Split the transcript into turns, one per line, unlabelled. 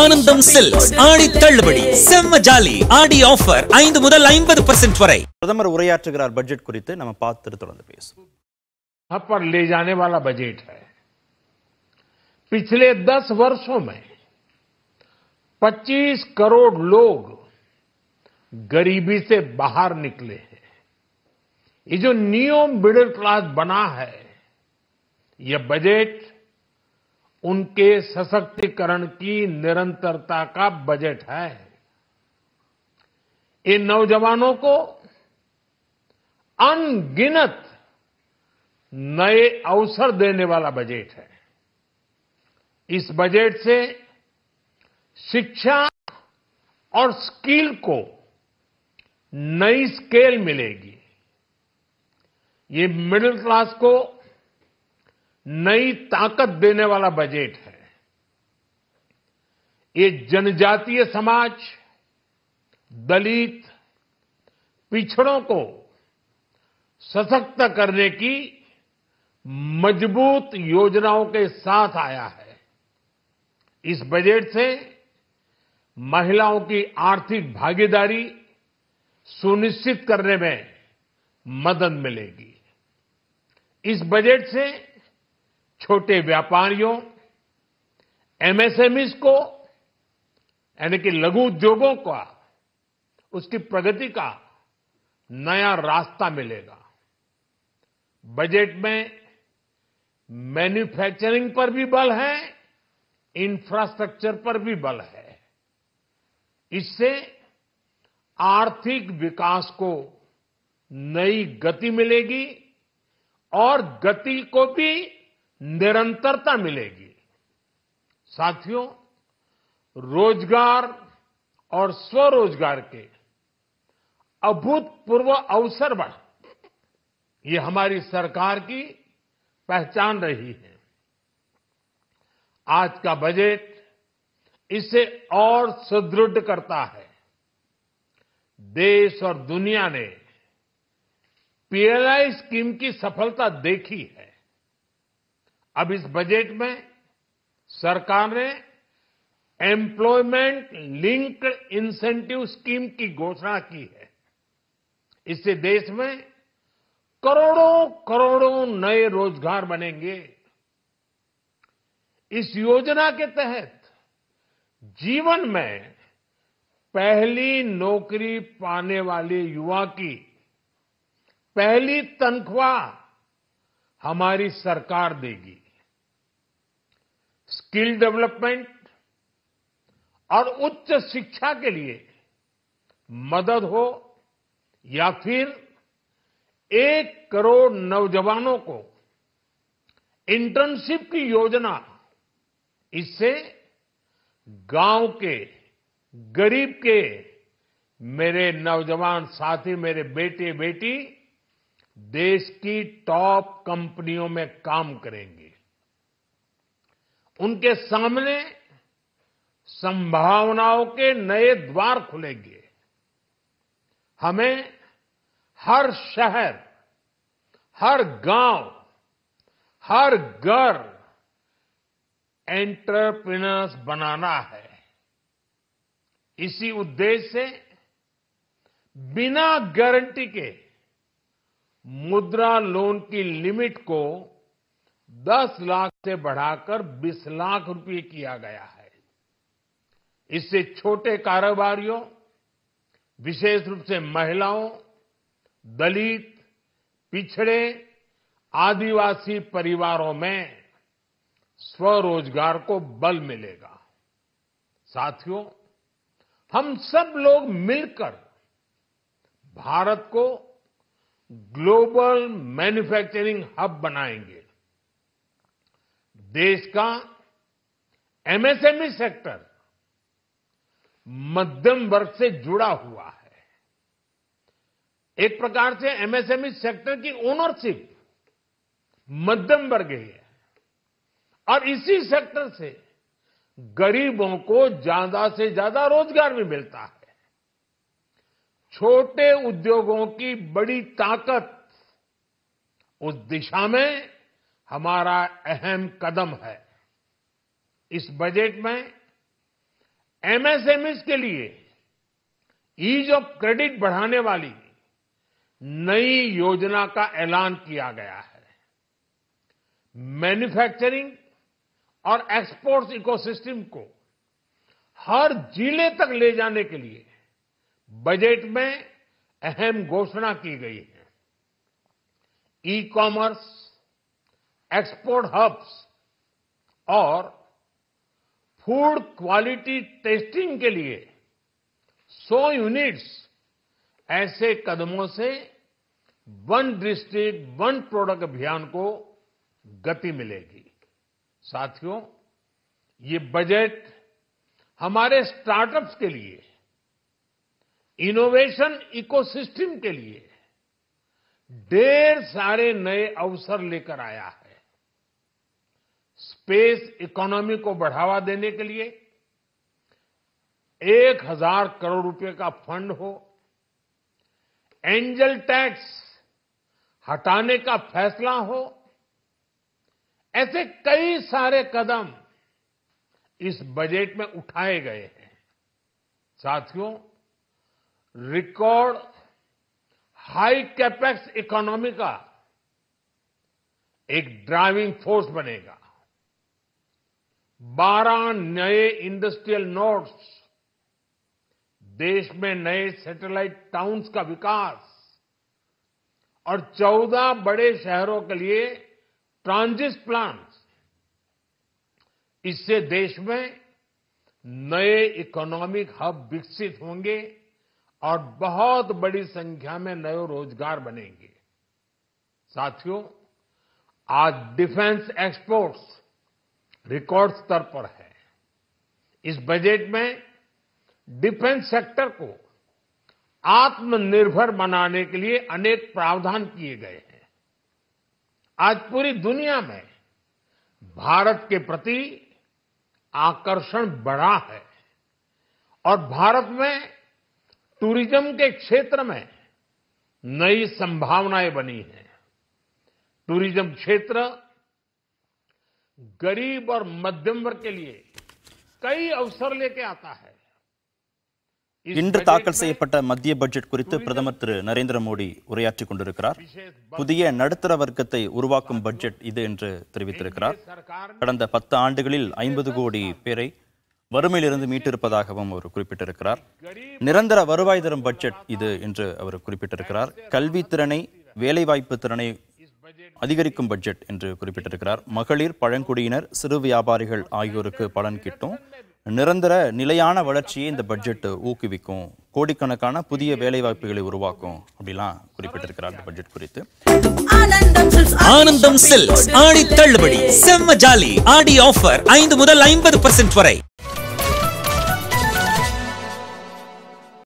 ஆனந்தம் செல்ஸ் ஆடி தள்ளுபடி செம்ம ஜாலி ஆடி ஆஃபர் ஐந்து முதல் ஐம்பது பர்சன்ட் வரை பிரதமர் உரையாற்றுகிறார் பட்ஜெட் குறித்து நம்ம பார்த்துட்டு தொடர்ந்து பேசுவோம் अब पर ले जाने वाला बजट है पिछले दस वर्षों में 25 करोड़ लोग गरीबी से बाहर निकले हैं ये जो नियम मिडिल क्लास बना है यह बजट उनके सशक्तिकरण की निरंतरता का बजट है इन नौजवानों को अनगिनत नए अवसर देने वाला बजट है इस बजट से शिक्षा और स्किल को नई स्केल मिलेगी ये मिडिल क्लास को नई ताकत देने वाला बजट है ये जनजातीय समाज दलित पिछड़ों को सशक्त करने की मजबूत योजनाओं के साथ आया है इस बजट से महिलाओं की आर्थिक भागीदारी सुनिश्चित करने में मदद मिलेगी इस बजट से छोटे व्यापारियों एमएसएमईज को यानी कि लघु उद्योगों का उसकी प्रगति का नया रास्ता मिलेगा बजट में मैन्युफैक्चरिंग पर भी बल है इंफ्रास्ट्रक्चर पर भी बल है इससे आर्थिक विकास को नई गति मिलेगी और गति को भी निरंतरता मिलेगी साथियों रोजगार और स्वरोजगार के अभूतपूर्व अवसर बढ़ ये हमारी सरकार की पहचान रही है आज का बजट इसे और सुदृढ़ करता है देश और दुनिया ने पीएलआई स्कीम की सफलता देखी है अब इस बजट में सरकार ने एम्प्लॉयमेंट लिंक्ड इंसेंटिव स्कीम की घोषणा की है इससे देश में करोड़ों करोड़ों नए रोजगार बनेंगे इस योजना के तहत जीवन में पहली नौकरी पाने वाले युवा की पहली तनख्वाह हमारी सरकार देगी स्किल डेवलपमेंट और उच्च शिक्षा के लिए मदद हो या फिर एक करोड़ नौजवानों को इंटर्नशिप की योजना इससे गांव के गरीब के मेरे नौजवान साथी मेरे बेटे बेटी देश की टॉप कंपनियों में काम करेंगे उनके सामने संभावनाओं के नए द्वार खुलेंगे हमें हर शहर हर गांव हर घर एंटरप्रिनर्स बनाना है इसी उद्देश्य से बिना गारंटी के मुद्रा लोन की लिमिट को 10 लाख से बढ़ाकर 20 लाख रुपए किया गया है इससे छोटे कारोबारियों विशेष रूप से महिलाओं दलित पिछड़े आदिवासी परिवारों में स्वरोजगार को बल मिलेगा साथियों हम सब लोग मिलकर भारत को ग्लोबल मैन्युफैक्चरिंग हब बनाएंगे देश का एमएसएमई सेक्टर e मध्यम वर्ग से जुड़ा हुआ है एक प्रकार से एमएसएमई सेक्टर e की ओनरशिप मध्यम वर्ग ही है और इसी सेक्टर से गरीबों को ज्यादा से ज्यादा रोजगार भी मिलता है छोटे उद्योगों की बड़ी ताकत उस दिशा में हमारा अहम कदम है इस बजट में एमएसएमएस के लिए ईज ऑफ क्रेडिट बढ़ाने वाली नई योजना का ऐलान किया गया है मैन्युफैक्चरिंग और एक्सपोर्ट्स इकोसिस्टम को हर जिले तक ले जाने के लिए बजट में अहम घोषणा की गई है ई कॉमर्स एक्सपोर्ट हब्स और फूड क्वालिटी टेस्टिंग के लिए 100 यूनिट्स ऐसे कदमों से वन डिस्ट्रिक्ट वन प्रोडक्ट अभियान को गति मिलेगी साथियों ये बजट हमारे स्टार्टअप्स के लिए इनोवेशन इकोसिस्टम के लिए ढेर सारे नए अवसर लेकर आया है स्पेस इकोनॉमी को बढ़ावा देने के लिए एक हजार करोड़ रुपए का फंड हो एंजल टैक्स हटाने का फैसला हो ऐसे कई सारे कदम इस बजट में उठाए गए हैं साथियों रिकॉर्ड हाई कैपेक्स इकोनॉमी का एक ड्राइविंग फोर्स बनेगा बारह नए इंडस्ट्रियल नोड्स देश में नए सैटेलाइट टाउन्स का विकास और चौदह बड़े शहरों के लिए ट्रांजिट प्लांट्स इससे देश में नए इकोनॉमिक हब विकसित होंगे और बहुत बड़ी संख्या में नए रोजगार बनेंगे साथियों आज डिफेंस एक्सपोर्ट्स रिकॉर्ड स्तर पर है इस बजट में डिफेंस सेक्टर को आत्मनिर्भर बनाने के लिए अनेक प्रावधान किए गए हैं आज पूरी दुनिया में भारत के प्रति आकर्षण बढ़ा है और भारत में टूरिज्म के क्षेत्र में नई संभावनाएं बनी हैं टूरिज्म क्षेत्र गरीब और मध्यम वर्ग के लिए कई अवसर लेके आता है இன்று தாக்கல் செய்யப்பட்ட மத்திய பட்ஜெட் குறித்து பிரதமர் திரு நரேந்திர மோடி உரையாற்றிக் கொண்டிருக்கிறார் புதிய நடுத்தர வர்க்கத்தை உருவாக்கும் பட்ஜெட் இது என்று தெரிவித்திருக்கிறார் கடந்த பத்து ஆண்டுகளில் ஐம்பது கோடி பேரை வறுமையிலிருந்து மீட்டிருப்பதாகவும் அவர் குறிப்பிட்டிருக்கிறார் நிரந்தர வருவாய் தரும் பட்ஜெட் இது என்று அவர் குறிப்பிட்டிருக்கிறார் கல்வி திறனை வேலைவாய்ப்பு திறனை அதிகரிக்கும் பட்ஜெட் என்று குறிப்பிட்டிருக்கிறார் மகளிர் பழங்குடியினர் சிறு வியாபாரிகள் ஆகியோருக்கு பலன் கிட்டும் நிரந்தர நிலையான வளர்ச்சியை இந்த பட்ஜெட் ஊக்குவிக்கும் கோடிக்கணக்கான புதிய வேலை வாய்ப்புகளை உருவாக்கும் அப்படிலாம் குறிப்பிட்டிருக்கிறார் இந்த பட்ஜெட் குறித்து ஆனந்தம் செல் ஆடி தள்ளுபடி செம்ம ஜாலி ஆடி ஆஃபர் ஐந்து முதல் ஐம்பது பர்சன்ட் வரை